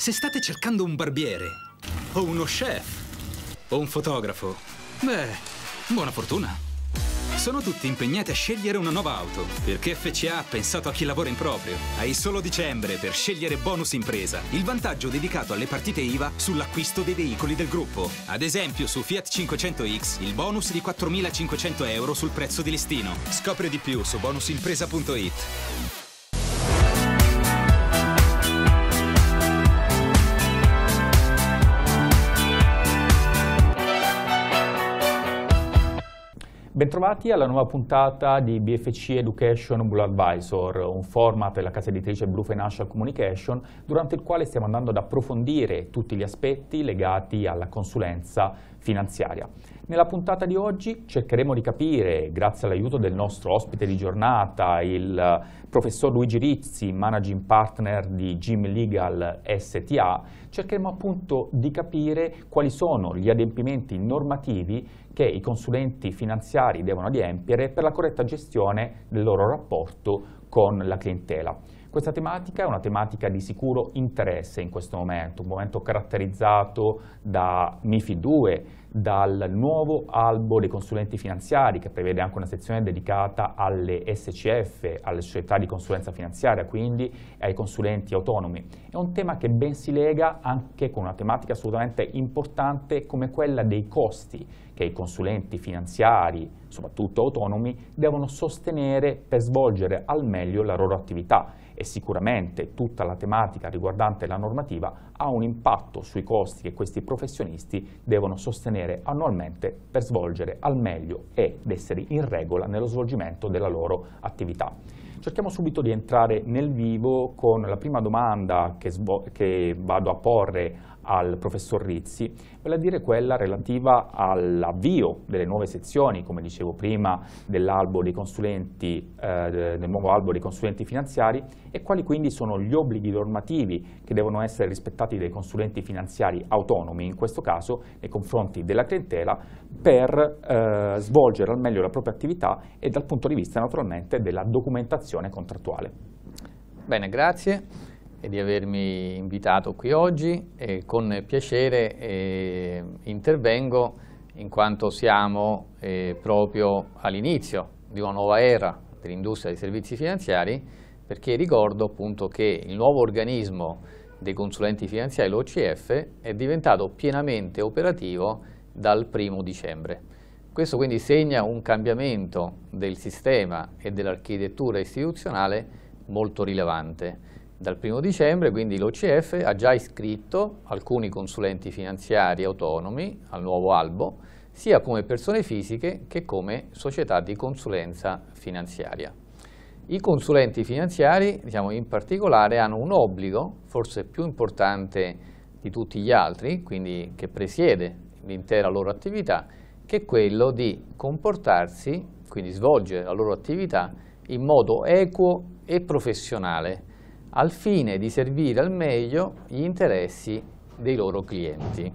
Se state cercando un barbiere, o uno chef, o un fotografo, beh, buona fortuna. Sono tutti impegnati a scegliere una nuova auto, perché FCA ha pensato a chi lavora in proprio. Hai solo dicembre per scegliere bonus impresa, il vantaggio dedicato alle partite IVA sull'acquisto dei veicoli del gruppo. Ad esempio su Fiat 500X il bonus di 4.500 euro sul prezzo di listino. Scopri di più su bonusimpresa.it. Bentrovati alla nuova puntata di BFC Education Blue Advisor, un format della casa editrice Blue Financial Communication, durante il quale stiamo andando ad approfondire tutti gli aspetti legati alla consulenza finanziaria. Nella puntata di oggi cercheremo di capire, grazie all'aiuto del nostro ospite di giornata, il professor Luigi Rizzi, managing partner di Jim Legal STA, cercheremo appunto di capire quali sono gli adempimenti normativi che i consulenti finanziari devono adempiere per la corretta gestione del loro rapporto con la clientela. Questa tematica è una tematica di sicuro interesse in questo momento, un momento caratterizzato da MIFID 2, dal nuovo albo dei consulenti finanziari che prevede anche una sezione dedicata alle SCF, alle società di consulenza finanziaria, quindi ai consulenti autonomi. È un tema che ben si lega anche con una tematica assolutamente importante come quella dei costi che i consulenti finanziari, soprattutto autonomi, devono sostenere per svolgere al meglio la loro attività e sicuramente tutta la tematica riguardante la normativa ha un impatto sui costi che questi professionisti devono sostenere annualmente per svolgere al meglio ed essere in regola nello svolgimento della loro attività. Cerchiamo subito di entrare nel vivo con la prima domanda che, che vado a porre al professor Rizzi, vale a dire quella relativa all'avvio delle nuove sezioni, come dicevo prima, dell'albo dei consulenti, eh, del nuovo albo dei consulenti finanziari e quali quindi sono gli obblighi normativi che devono essere rispettati stati dei consulenti finanziari autonomi, in questo caso nei confronti della clientela, per eh, svolgere al meglio la propria attività e dal punto di vista naturalmente della documentazione contrattuale. Bene, grazie di avermi invitato qui oggi e con piacere eh, intervengo in quanto siamo eh, proprio all'inizio di una nuova era dell'industria dei servizi finanziari perché ricordo appunto che il nuovo organismo dei consulenti finanziari, l'OCF, è diventato pienamente operativo dal 1 dicembre. Questo quindi segna un cambiamento del sistema e dell'architettura istituzionale molto rilevante. Dal 1 dicembre quindi l'OCF ha già iscritto alcuni consulenti finanziari autonomi al nuovo albo, sia come persone fisiche che come società di consulenza finanziaria. I consulenti finanziari, diciamo, in particolare, hanno un obbligo, forse più importante di tutti gli altri, quindi che presiede l'intera loro attività, che è quello di comportarsi, quindi svolgere la loro attività in modo equo e professionale, al fine di servire al meglio gli interessi dei loro clienti.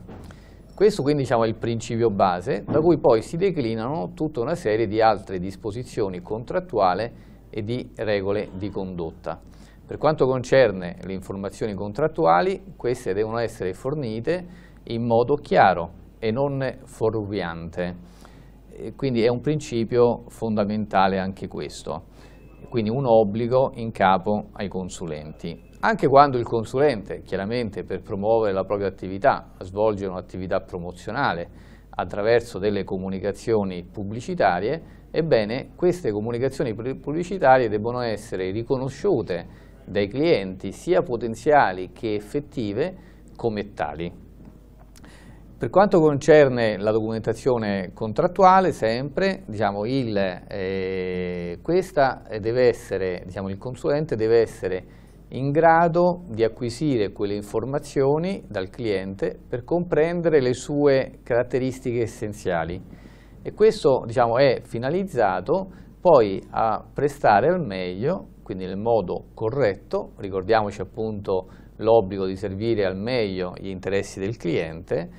Questo quindi diciamo, è il principio base, da cui poi si declinano tutta una serie di altre disposizioni contrattuali e di regole di condotta. Per quanto concerne le informazioni contrattuali, queste devono essere fornite in modo chiaro e non fuorviante. Quindi è un principio fondamentale anche questo, quindi un obbligo in capo ai consulenti. Anche quando il consulente, chiaramente per promuovere la propria attività, svolge un'attività promozionale attraverso delle comunicazioni pubblicitarie, Ebbene, queste comunicazioni pubblicitarie debbono essere riconosciute dai clienti sia potenziali che effettive come tali. Per quanto concerne la documentazione contrattuale, sempre, diciamo, il, eh, essere, diciamo, il consulente deve essere in grado di acquisire quelle informazioni dal cliente per comprendere le sue caratteristiche essenziali e questo diciamo, è finalizzato poi a prestare al meglio, quindi nel modo corretto, ricordiamoci appunto l'obbligo di servire al meglio gli interessi del cliente,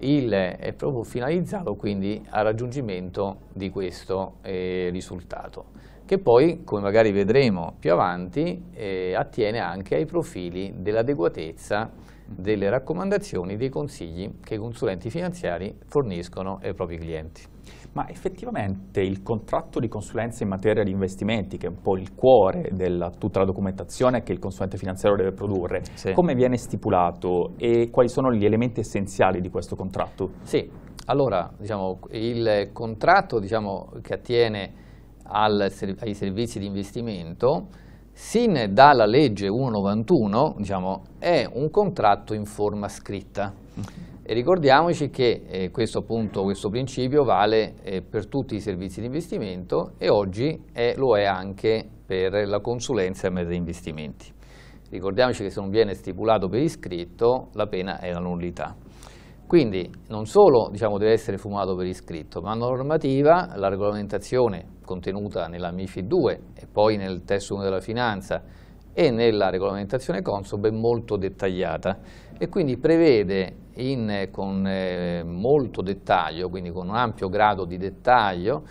il, è proprio finalizzato quindi al raggiungimento di questo eh, risultato, che poi, come magari vedremo più avanti, eh, attiene anche ai profili dell'adeguatezza delle raccomandazioni, dei consigli che i consulenti finanziari forniscono ai propri clienti. Ma effettivamente il contratto di consulenza in materia di investimenti, che è un po' il cuore di tutta la documentazione che il consulente finanziario deve produrre, sì. come viene stipulato e quali sono gli elementi essenziali di questo contratto? Sì, allora diciamo, il contratto diciamo, che attiene al, ai servizi di investimento sin dalla legge 191 diciamo, è un contratto in forma scritta. E ricordiamoci che eh, questo, appunto, questo, principio vale eh, per tutti i servizi di investimento e oggi è, lo è anche per la consulenza per gli investimenti. Ricordiamoci che se non viene stipulato per iscritto la pena è la nullità. Quindi non solo diciamo, deve essere fumato per iscritto, ma la normativa, la regolamentazione contenuta nella MIFID 2 e poi nel testo 1 della finanza e nella regolamentazione Consob è molto dettagliata e quindi prevede in, con eh, molto dettaglio, quindi con un ampio grado di dettaglio,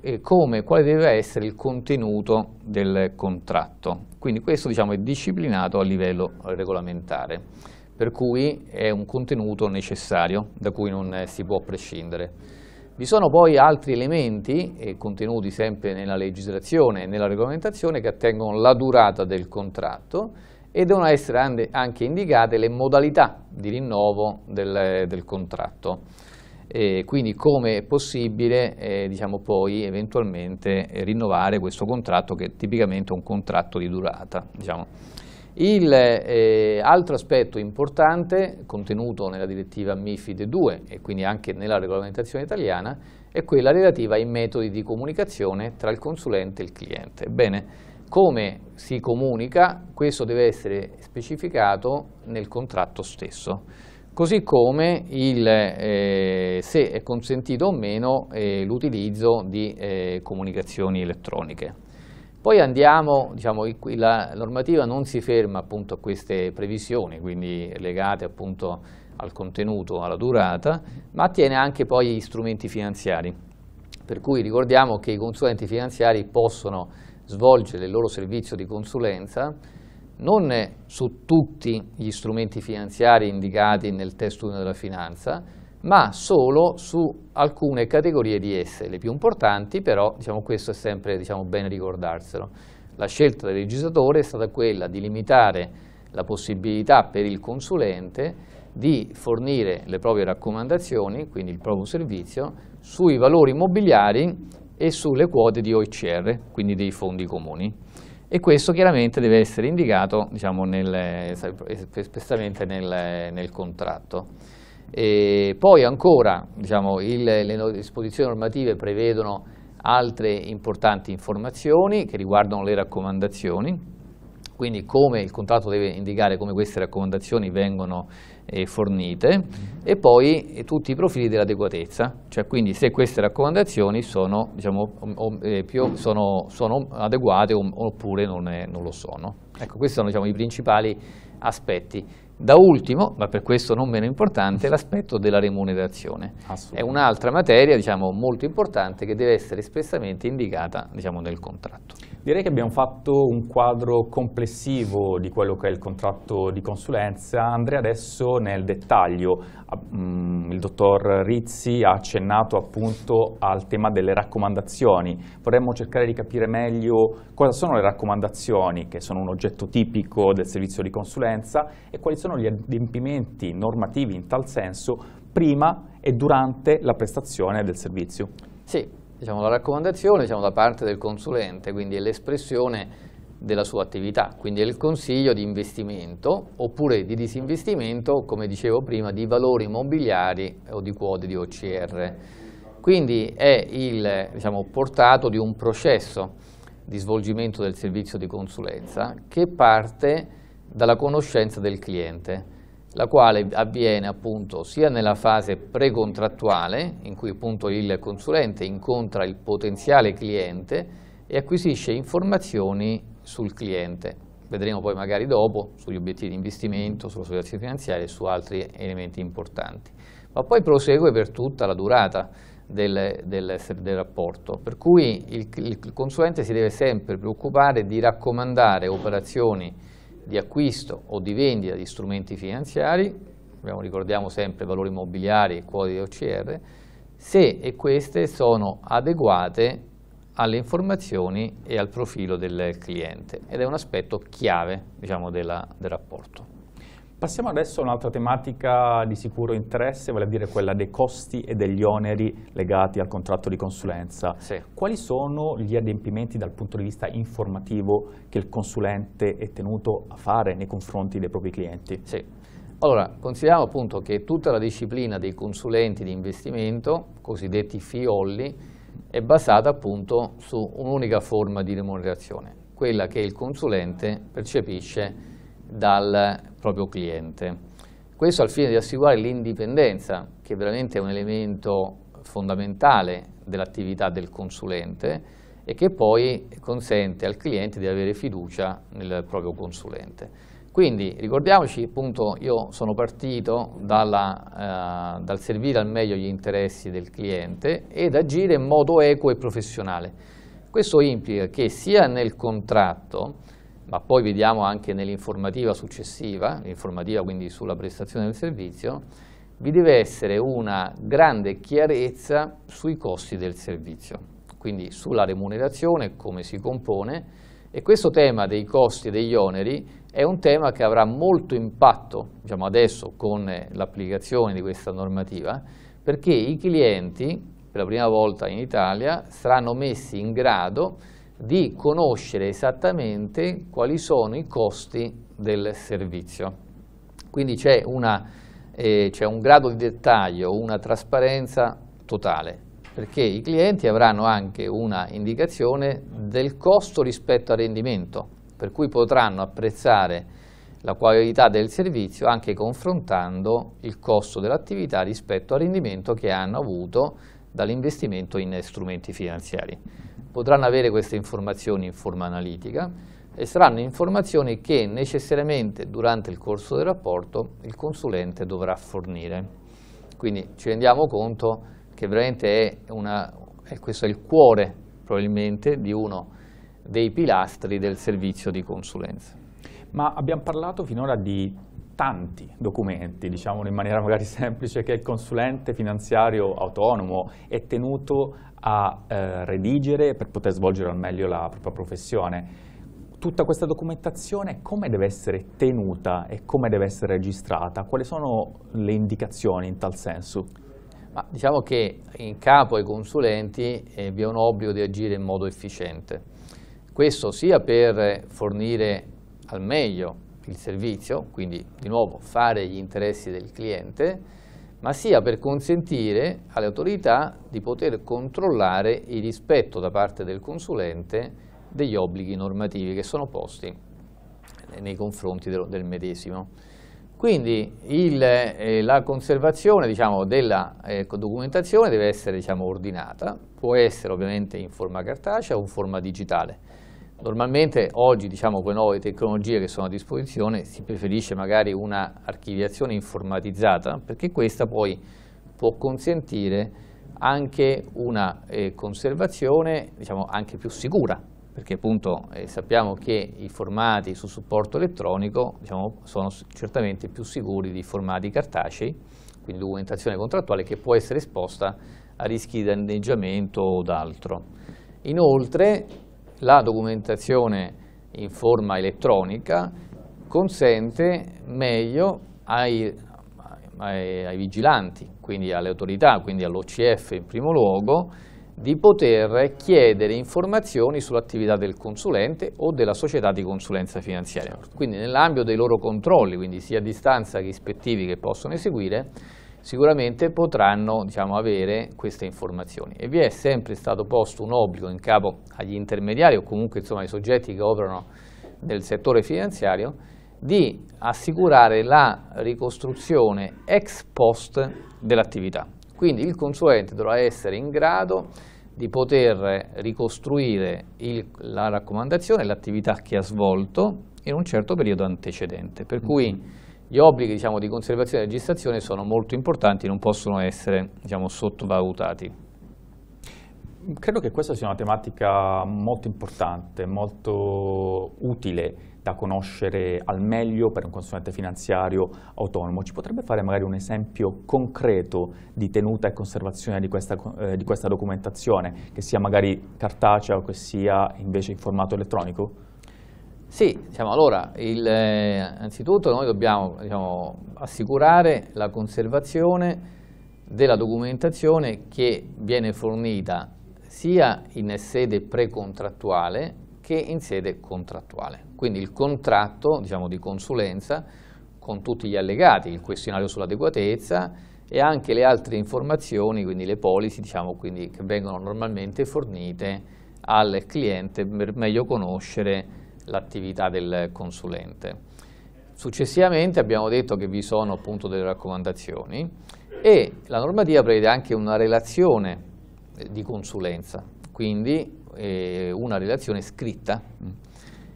eh, come, quale deve essere il contenuto del contratto. Quindi questo diciamo, è disciplinato a livello regolamentare per cui è un contenuto necessario da cui non si può prescindere. Vi sono poi altri elementi eh, contenuti sempre nella legislazione e nella regolamentazione che attengono la durata del contratto e devono essere anche indicate le modalità di rinnovo del, del contratto. E quindi come è possibile eh, diciamo poi eventualmente rinnovare questo contratto che è tipicamente è un contratto di durata. Diciamo. L'altro eh, aspetto importante contenuto nella direttiva MIFID 2 e quindi anche nella regolamentazione italiana è quella relativa ai metodi di comunicazione tra il consulente e il cliente. Ebbene, come si comunica, questo deve essere specificato nel contratto stesso, così come il, eh, se è consentito o meno eh, l'utilizzo di eh, comunicazioni elettroniche. Poi andiamo, diciamo, la normativa non si ferma appunto a queste previsioni, quindi legate appunto al contenuto, alla durata, ma attiene anche poi gli strumenti finanziari. Per cui ricordiamo che i consulenti finanziari possono svolgere il loro servizio di consulenza non su tutti gli strumenti finanziari indicati nel testo 1 della finanza, ma solo su alcune categorie di esse, le più importanti, però diciamo, questo è sempre diciamo, bene ricordarselo. La scelta del legislatore è stata quella di limitare la possibilità per il consulente di fornire le proprie raccomandazioni, quindi il proprio servizio, sui valori immobiliari e sulle quote di OICR, quindi dei fondi comuni. E questo chiaramente deve essere indicato diciamo, nel, eh, eh, espressamente nel, eh, nel contratto. E poi ancora diciamo, il, le disposizioni normative prevedono altre importanti informazioni che riguardano le raccomandazioni, quindi come il contratto deve indicare come queste raccomandazioni vengono eh, fornite mm-hmm. e poi e eh, tutti i profili dell'adeguatezza, cioè quindi se queste raccomandazioni sono, diciamo, o, eh, più, sono, sono adeguate o, oppure non, è, non, lo sono. Ecco, questi sono diciamo, i principali aspetti. Da ultimo, ma per questo non meno importante, l'aspetto della remunerazione. È un'altra materia diciamo, molto importante che deve essere espressamente indicata diciamo, nel contratto. Direi che abbiamo fatto un quadro complessivo di quello che è il contratto di consulenza. Andrei adesso nel dettaglio. Ah, mm, il dottor Rizzi ha accennato appunto al tema delle raccomandazioni. Vorremmo cercare di capire meglio cosa sono le raccomandazioni, che sono un oggetto tipico del servizio di consulenza, e quali sono gli adempimenti normativi in tal senso prima e durante la prestazione del servizio. Sì, diciamo, la raccomandazione diciamo, da parte del consulente, quindi è l'espressione della sua attività, quindi è il consiglio di investimento oppure di disinvestimento, come dicevo prima, di valori immobiliari o di quote di OCR. Quindi è il diciamo, portato di un processo di svolgimento del servizio di consulenza che parte dalla conoscenza del cliente la quale avviene appunto sia nella fase precontrattuale, in cui appunto il consulente incontra il potenziale cliente e acquisisce informazioni sul cliente. Vedremo poi magari dopo sugli obiettivi di investimento, sulla situazione finanziaria e su altri elementi importanti. Ma poi prosegue per tutta la durata del, del, del rapporto, per cui il, il consulente si deve sempre preoccupare di raccomandare operazioni di acquisto o di vendita di strumenti finanziari, ricordiamo sempre valori immobiliari e quote di OCR, se e queste sono adeguate alle informazioni e al profilo del cliente ed è un aspetto chiave diciamo, della, del rapporto. Passiamo adesso a un'altra tematica di sicuro interesse, vale a dire quella dei costi e degli oneri legati al contratto di consulenza. Sì. Quali sono gli adempimenti dal punto di vista informativo che il consulente è tenuto a fare nei confronti dei propri clienti? Sì. Allora, consideriamo appunto che tutta la disciplina dei consulenti di investimento, cosiddetti fiolli, è basata appunto su un'unica forma di remunerazione, quella che il consulente percepisce dal proprio cliente. Questo al fine di assicurare l'indipendenza, che veramente è un elemento fondamentale dell'attività del consulente e che poi consente al cliente di avere fiducia nel proprio consulente. Quindi ricordiamoci, appunto, io sono partito dalla, eh, dal servire al meglio gli interessi del cliente ed agire in modo equo e professionale. Questo implica che sia nel contratto ma poi vediamo anche nell'informativa successiva, l'informativa quindi sulla prestazione del servizio, vi deve essere una grande chiarezza sui costi del servizio, quindi sulla remunerazione, come si compone, e questo tema dei costi e degli oneri è un tema che avrà molto impatto, diciamo adesso, con l'applicazione di questa normativa, perché i clienti, per la prima volta in Italia, saranno messi in grado di conoscere esattamente quali sono i costi del servizio. Quindi c'è eh, un grado di dettaglio, una trasparenza totale, perché i clienti avranno anche una indicazione del costo rispetto al rendimento, per cui potranno apprezzare la qualità del servizio anche confrontando il costo dell'attività rispetto al rendimento che hanno avuto dall'investimento in strumenti finanziari potranno avere queste informazioni in forma analitica e saranno informazioni che necessariamente durante il corso del rapporto il consulente dovrà fornire. Quindi ci rendiamo conto che veramente è una, questo è il cuore probabilmente di uno dei pilastri del servizio di consulenza. Ma abbiamo parlato finora di tanti documenti, diciamolo in maniera magari semplice, che il consulente finanziario autonomo è tenuto a eh, redigere per poter svolgere al meglio la propria professione. Tutta questa documentazione come deve essere tenuta e come deve essere registrata? Quali sono le indicazioni in tal senso? Ma diciamo che in capo ai consulenti eh, vi è un obbligo di agire in modo efficiente. Questo sia per fornire al meglio il servizio, quindi di nuovo fare gli interessi del cliente, ma sia per consentire alle autorità di poter controllare il rispetto da parte del consulente degli obblighi normativi che sono posti nei confronti del, medesimo. Quindi il, eh, la conservazione diciamo, della eh, documentazione deve essere diciamo, ordinata, può essere ovviamente in forma cartacea o in forma digitale. Normalmente oggi, diciamo, con le nuove tecnologie che sono a disposizione, si preferisce magari una archiviazione informatizzata, perché questa poi può consentire anche una eh, conservazione, diciamo, anche più sicura, perché appunto eh, sappiamo che i formati su supporto elettronico, diciamo, sono certamente più sicuri di formati cartacei, quindi documentazione contrattuale che può essere esposta a rischi di danneggiamento o d'altro. Inoltre la documentazione in forma elettronica consente meglio ai, ai, ai vigilanti, quindi alle autorità, quindi all'OCF in primo luogo, di poter chiedere informazioni sull'attività del consulente o della società di consulenza finanziaria. Certo. Quindi nell'ambito dei loro controlli, quindi sia a distanza che ispettivi che possono eseguire, sicuramente potranno diciamo, avere queste informazioni. E vi è sempre stato posto un obbligo in capo agli intermediari o comunque insomma, ai soggetti che operano nel settore finanziario di assicurare la ricostruzione ex post dell'attività. Quindi il consulente dovrà essere in grado di poter ricostruire il, la raccomandazione, l'attività che ha svolto in un certo periodo antecedente. Per cui gli obblighi diciamo, di conservazione e registrazione sono molto importanti, non possono essere diciamo, sottovalutati. Credo che questa sia una tematica molto importante, molto utile da conoscere al meglio per un consulente finanziario autonomo. Ci potrebbe fare magari un esempio concreto di tenuta e conservazione di questa, eh, di questa documentazione, che sia magari cartacea o che sia invece in formato elettronico? Sì, diciamo, allora, il, eh, anzitutto noi dobbiamo diciamo, assicurare la conservazione della documentazione che viene fornita sia in sede precontrattuale che in sede contrattuale. Quindi il contratto diciamo, di consulenza con tutti gli allegati, il questionario sull'adeguatezza e anche le altre informazioni, quindi le policy diciamo, quindi, che vengono normalmente fornite al cliente per meglio conoscere l'attività del consulente. Successivamente abbiamo detto che vi sono appunto delle raccomandazioni e la normativa prevede anche una relazione eh, di consulenza, quindi eh, una relazione scritta mm,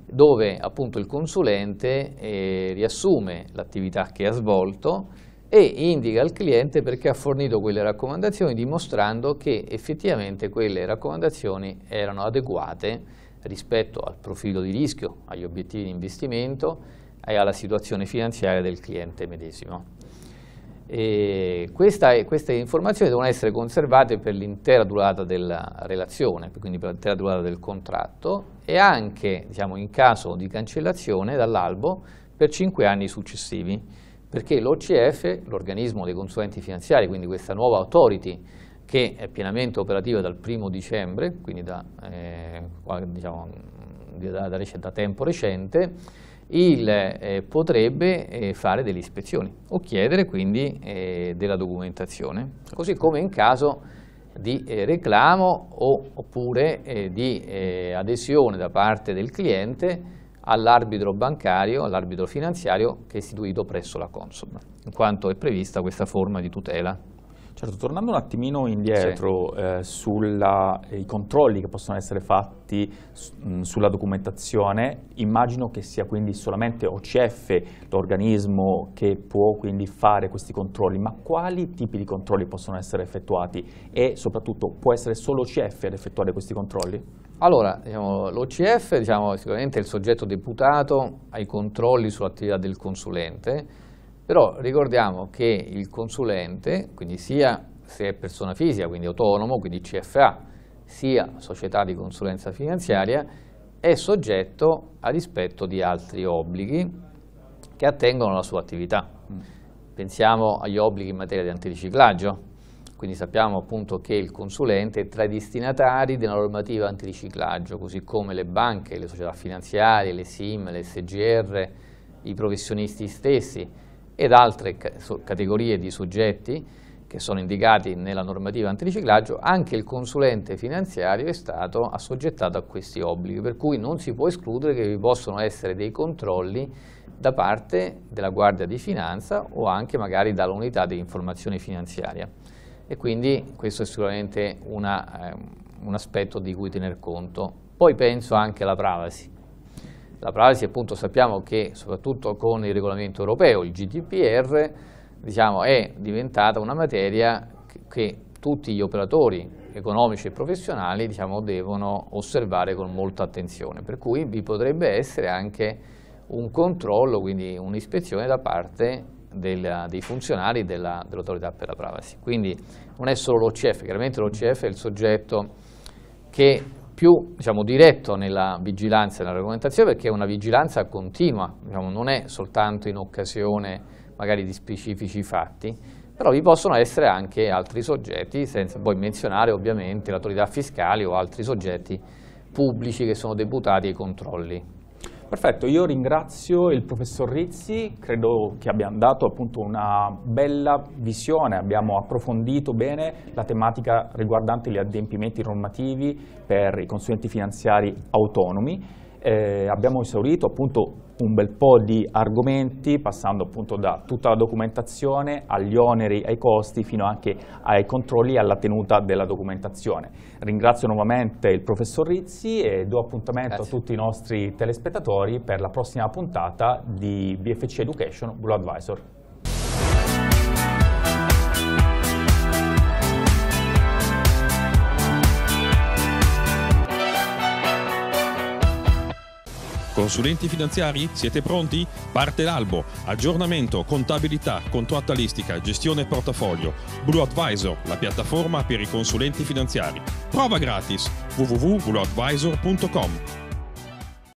dove appunto il consulente eh, riassume l'attività che ha svolto e indica al cliente perché ha fornito quelle raccomandazioni dimostrando che effettivamente quelle raccomandazioni erano adeguate rispetto al profilo di rischio, agli obiettivi di investimento e alla situazione finanziaria del cliente medesimo. Questa, queste informazioni devono essere conservate per l'intera durata della relazione, quindi per l'intera durata del contratto e anche diciamo, in caso di cancellazione dall'albo per 5 anni successivi, perché l'OCF, l'organismo dei consulenti finanziari, quindi questa nuova authority che è pienamente operativa dal 1 dicembre, quindi da, eh, diciamo, da, da, da tempo recente, il, eh, potrebbe eh, fare delle ispezioni o chiedere quindi eh, della documentazione, così come in caso di eh, reclamo o, oppure eh, di adesione da parte del cliente all'arbitro bancario, all'arbitro finanziario che è istituito presso la Consob, in quanto è prevista questa forma di tutela. Certo, tornando un attimino indietro sì. eh, sui controlli che possono essere fatti mh, sulla documentazione, immagino che sia quindi solamente OCF l'organismo che può quindi fare questi controlli, ma quali tipi di controlli possono essere effettuati e soprattutto può essere solo OCF ad effettuare questi controlli? Allora, diciamo, l'OCF diciamo, sicuramente è il soggetto deputato ai controlli sull'attività del consulente, però ricordiamo che il consulente, quindi sia se è persona fisica, quindi autonomo, quindi CFA, sia società di consulenza finanziaria, è soggetto a rispetto di altri obblighi che attengono alla sua attività. Mm. Pensiamo agli obblighi in materia di antiriciclaggio, quindi sappiamo appunto che il consulente è tra i destinatari della normativa antiriciclaggio, così come le banche, le società finanziarie, le SIM, le SGR, i professionisti stessi, ed altre categorie di soggetti che sono indicati nella normativa antiriciclaggio, anche il consulente finanziario è stato assoggettato a questi obblighi, per cui non si può escludere che vi possono essere dei controlli da parte della Guardia di Finanza o anche magari dall'unità di informazione finanziaria. E quindi questo è sicuramente una, eh, un aspetto di cui tener conto. Poi penso anche alla privacy. La privacy appunto sappiamo che soprattutto con il regolamento europeo, il GDPR, diciamo, è diventata una materia che tutti gli operatori economici e professionali diciamo, devono osservare con molta attenzione, per cui vi potrebbe essere anche un controllo, quindi un'ispezione da parte del, dei funzionari dell'autorità dell per la privacy. Quindi non è solo l'OCF, chiaramente l'OCF è il soggetto che più diciamo, diretto nella vigilanza e nella regolamentazione perché è una vigilanza continua, diciamo, non è soltanto in occasione magari di specifici fatti, però vi possono essere anche altri soggetti, senza poi menzionare ovviamente l'autorità fiscale o altri soggetti pubblici che sono deputati ai controlli Perfetto, io ringrazio il professor Rizzi, credo che abbia dato appunto una bella visione, abbiamo approfondito bene la tematica riguardante gli adempimenti normativi per i consulenti finanziari autonomi, eh, abbiamo esaurito appunto un bel po' di argomenti, passando appunto da tutta la documentazione agli oneri, ai costi, fino anche ai controlli e alla tenuta della documentazione. Ringrazio nuovamente il professor Rizzi e do appuntamento Grazie. a tutti i nostri telespettatori per la prossima puntata di BFC Education Blue Advisor. Consulenti finanziari, siete pronti? Parte l'albo. Aggiornamento, contabilità, contrattualistica, gestione portafoglio. Blue Advisor, la piattaforma per i consulenti finanziari. Prova gratis www.blueadvisor.com